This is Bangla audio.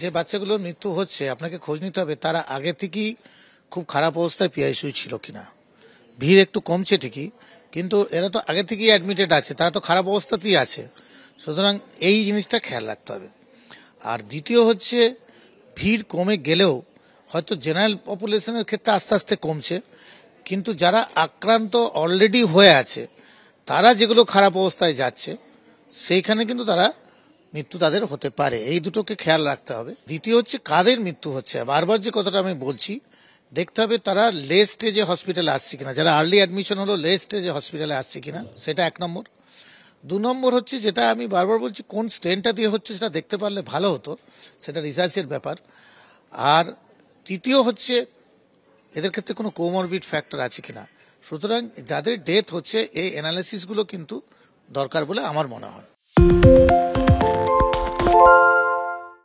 যে বাচ্চাগুলোর মৃত্যু হচ্ছে আপনাকে খোঁজ নিতে হবে তারা আগে থেকেই খুব খারাপ অবস্থায় পিআইসিউ ছিল কিনা ভিড় একটু কমছে ঠিকই কিন্তু এরা তো আগে থেকেই অ্যাডমিটেড আছে তারা তো খারাপ অবস্থাতেই আছে সুতরাং এই জিনিসটা খেয়াল রাখতে হবে আর দ্বিতীয় হচ্ছে ভিড় কমে গেলেও হয়তো জেনারেল পপুলেশনের ক্ষেত্রে আস্তে আস্তে কমছে কিন্তু যারা আক্রান্ত অলরেডি হয়ে আছে তারা যেগুলো খারাপ অবস্থায় যাচ্ছে সেইখানে কিন্তু তারা মৃত্যু তাদের হতে পারে এই দুটোকে খেয়াল রাখতে হবে দ্বিতীয় হচ্ছে কাদের মৃত্যু হচ্ছে বারবার যে কথাটা আমি বলছি দেখতে হবে তারা লে স্টেজে হসপিটালে আসছে কিনা যারা আর্লি অ্যাডমিশন হলো লে স্টেজে হসপিটালে আসছে কিনা সেটা এক নম্বর দু নম্বর হচ্ছে যেটা আমি বারবার বলছি কোন স্ট্রেনটা দিয়ে হচ্ছে সেটা দেখতে পারলে ভালো হতো সেটা রিসার্চের ব্যাপার আর তৃতীয় হচ্ছে এদের ক্ষেত্রে কোনো কোমরবিড ফ্যাক্টর আছে কিনা সুতরাং যাদের ডেথ হচ্ছে এই অ্যানালিসিসগুলো কিন্তু দরকার বলে আমার মনে হয়